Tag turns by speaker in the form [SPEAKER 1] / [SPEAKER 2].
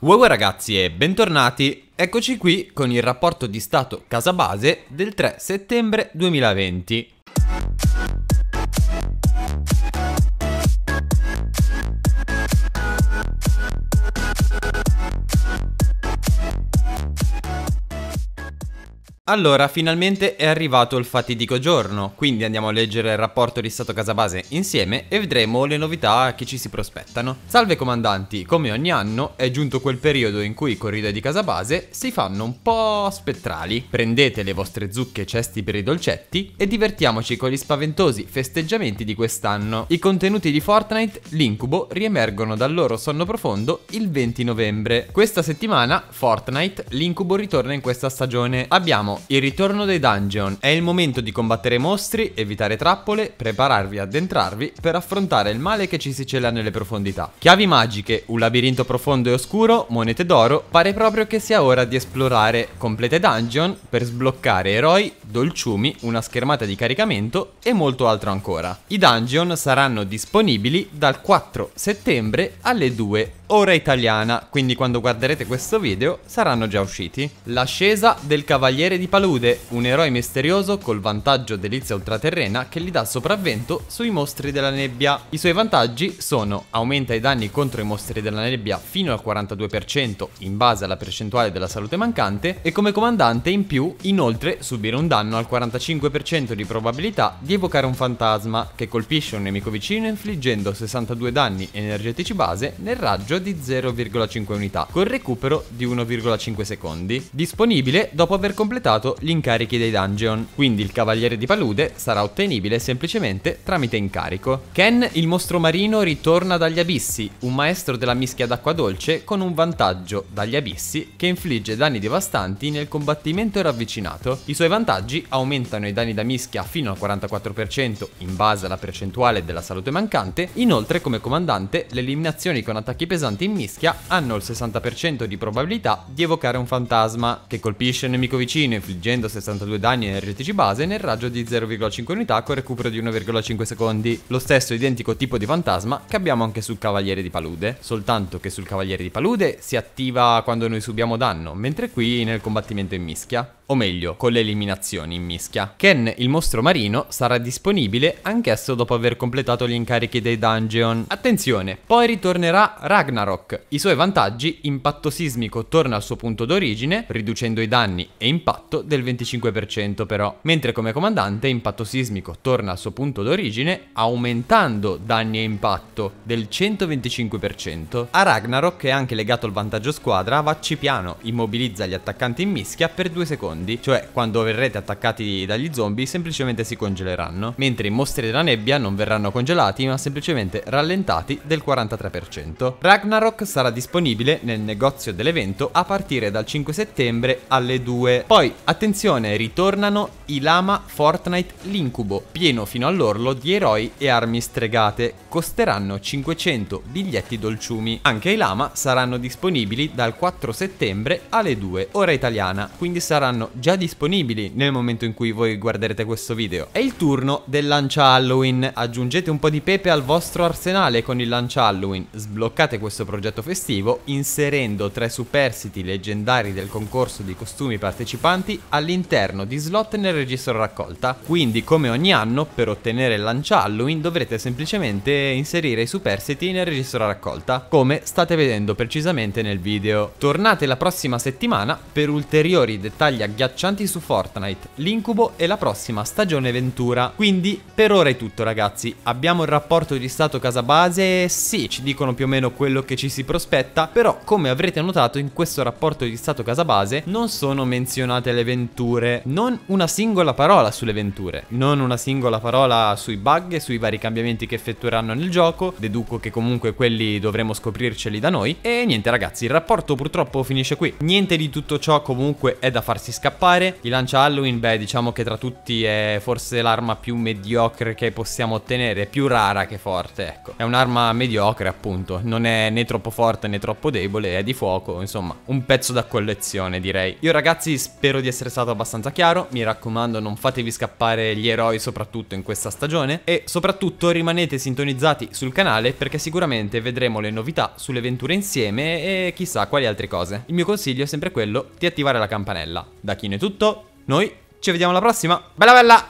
[SPEAKER 1] Wow ragazzi e bentornati, eccoci qui con il rapporto di stato casa base del 3 settembre 2020. Allora, finalmente è arrivato il fatidico giorno, quindi andiamo a leggere il rapporto di Stato Casabase insieme e vedremo le novità che ci si prospettano. Salve comandanti, come ogni anno è giunto quel periodo in cui i corridoi di Casabase si fanno un po' spettrali. Prendete le vostre zucche e cesti per i dolcetti e divertiamoci con gli spaventosi festeggiamenti di quest'anno. I contenuti di Fortnite, l'incubo, riemergono dal loro sonno profondo il 20 novembre. Questa settimana, Fortnite, l'incubo ritorna in questa stagione. Abbiamo il ritorno dei dungeon. È il momento di combattere mostri, evitare trappole, prepararvi addentrarvi per affrontare il male che ci si cela nelle profondità. Chiavi magiche, un labirinto profondo e oscuro, monete d'oro, pare proprio che sia ora di esplorare complete dungeon per sbloccare eroi, dolciumi, una schermata di caricamento e molto altro ancora. I dungeon saranno disponibili dal 4 settembre alle 2 ora italiana, quindi quando guarderete questo video saranno già usciti. L'ascesa del Cavaliere di Palude, un eroe misterioso col vantaggio delizia ultraterrena che gli dà sopravvento sui mostri della nebbia. I suoi vantaggi sono aumenta i danni contro i mostri della nebbia fino al 42% in base alla percentuale della salute mancante e come comandante in più inoltre subire un danno danno al 45% di probabilità di evocare un fantasma che colpisce un nemico vicino infliggendo 62 danni energetici base nel raggio di 0,5 unità, col recupero di 1,5 secondi. Disponibile dopo aver completato gli incarichi dei dungeon, quindi il Cavaliere di Palude sarà ottenibile semplicemente tramite incarico. Ken, il mostro marino, ritorna dagli abissi, un maestro della mischia d'acqua dolce con un vantaggio dagli abissi che infligge danni devastanti nel combattimento ravvicinato. I suoi vantaggi messaggi, aumentano i danni da mischia fino al 44% in base alla percentuale della salute mancante, inoltre come comandante le eliminazioni con attacchi pesanti in mischia hanno il 60% di probabilità di evocare un fantasma che colpisce il nemico vicino infliggendo 62 danni energetici base nel raggio di 0,5 unità con recupero di 1,5 secondi, lo stesso identico tipo di fantasma che abbiamo anche sul Cavaliere di Palude, soltanto che sul Cavaliere di Palude si attiva quando noi subiamo danno, mentre qui nel combattimento in mischia, o meglio con l'eliminazione missioni in mischia. Ken, il mostro marino, sarà disponibile anch'esso dopo aver completato gli incarichi dei dungeon. Attenzione, poi ritornerà Ragnarok. I suoi vantaggi, impatto sismico torna al suo punto d'origine, riducendo i danni e impatto del 25% però, mentre come comandante impatto sismico torna al suo punto d'origine, aumentando danni e impatto del 125%. A Ragnarok è anche legato il vantaggio squadra, vacci piano, immobilizza gli attaccanti in mischia per due secondi, cioè quando verrete attaccati attaccati dagli zombie semplicemente si congeleranno, mentre i mostri della nebbia non verranno congelati ma semplicemente rallentati del 43%. Ragnarok sarà disponibile nel negozio dell'evento a partire dal 5 settembre alle 2. Poi, attenzione, ritornano i Lama Fortnite l'incubo, pieno fino all'orlo di eroi e armi stregate, costeranno 500 biglietti dolciumi. Anche i Lama saranno disponibili dal 4 settembre alle 2, ora italiana, quindi saranno già disponibili nel momento momento in cui voi guarderete questo video. È il turno del lancia Halloween. Aggiungete un po' di pepe al vostro arsenale con il lancia Halloween. Sbloccate questo progetto festivo inserendo tre superstiti leggendari del concorso di costumi partecipanti all'interno di slot nel registro raccolta. Quindi come ogni anno per ottenere il lancia Halloween dovrete semplicemente inserire i superstiti nel registro raccolta come state vedendo precisamente nel video. Tornate la prossima settimana per ulteriori dettagli agghiaccianti su Fortnite L'Incubo e la prossima stagione Ventura. Quindi per ora è tutto ragazzi, abbiamo il rapporto di stato casa base, sì ci dicono più o meno quello che ci si prospetta, però come avrete notato in questo rapporto di stato casa base non sono menzionate le venture, non una singola parola sulle venture, non una singola parola sui bug e sui vari cambiamenti che effettueranno nel gioco, deduco che comunque quelli dovremo scoprirceli da noi e niente ragazzi, il rapporto purtroppo finisce qui. Niente di tutto ciò comunque è da farsi scappare, i lancia Halloween Goblin, beh, diciamo che tra tutti è forse l'arma più mediocre che possiamo ottenere, più rara che forte, ecco. È un'arma mediocre, appunto, non è né troppo forte né troppo debole, è di fuoco, insomma, un pezzo da collezione, direi. Io ragazzi spero di essere stato abbastanza chiaro, mi raccomando non fatevi scappare gli eroi soprattutto in questa stagione e soprattutto rimanete sintonizzati sul canale perché sicuramente vedremo le novità sulle avventure insieme e chissà quali altre cose. Il mio consiglio è sempre quello di attivare la campanella. Da Kino è tutto, noi ci vediamo alla prossima. Bella bella!